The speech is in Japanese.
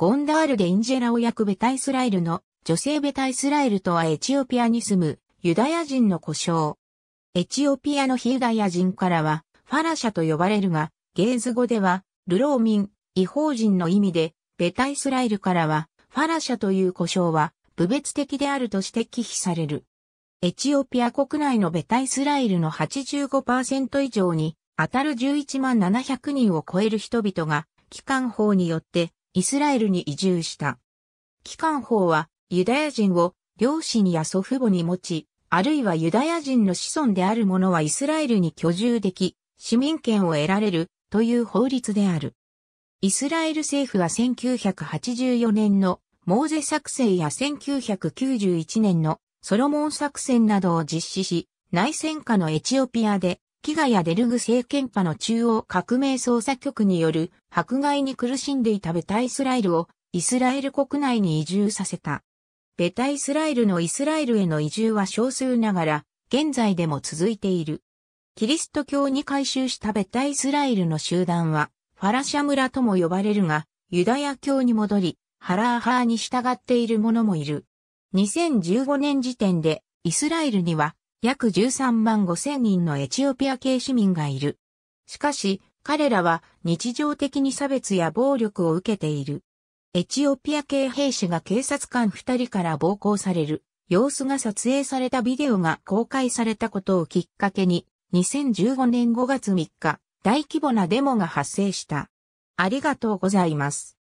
ゴンダールでインジェラをく。ベタイスラエルの女性ベタイスラエルとはエチオピアに住むユダヤ人の故障。エチオピアの非ユダヤ人からはファラシャと呼ばれるが、ゲーズ語ではルローミン、違法人の意味で、ベタイスラエルからはファラシャという故障は部別的であるとして忌避される。エチオピア国内のベタイスラエルの85%以上に当たる11万700人を超える人々が、機関法によってイスラエルに移住した。機関法はユダヤ人を両親や祖父母に持ち、あるいはユダヤ人の子孫である者はイスラエルに居住でき、市民権を得られるという法律である。イスラエル政府は1984年のモーゼ作戦や1991年のソロモン作戦などを実施し、内戦下のエチオピアで飢餓やデルグ政権下の中央革命捜査局による迫害に苦しんでいたベタイスラエルをイスラエル国内に移住させた。ベタイスラエルのイスラエルへの移住は少数ながら、現在でも続いている。キリスト教に改宗したベタイスラエルの集団は、ファラシャ村とも呼ばれるが、ユダヤ教に戻り、ハラーーに従っている者もいる。2015年時点で、イスラエルには約13万5千人のエチオピア系市民がいる。しかし、彼らは日常的に差別や暴力を受けている。エチオピア系兵士が警察官二人から暴行される様子が撮影されたビデオが公開されたことをきっかけに、2015年5月3日、大規模なデモが発生した。ありがとうございます。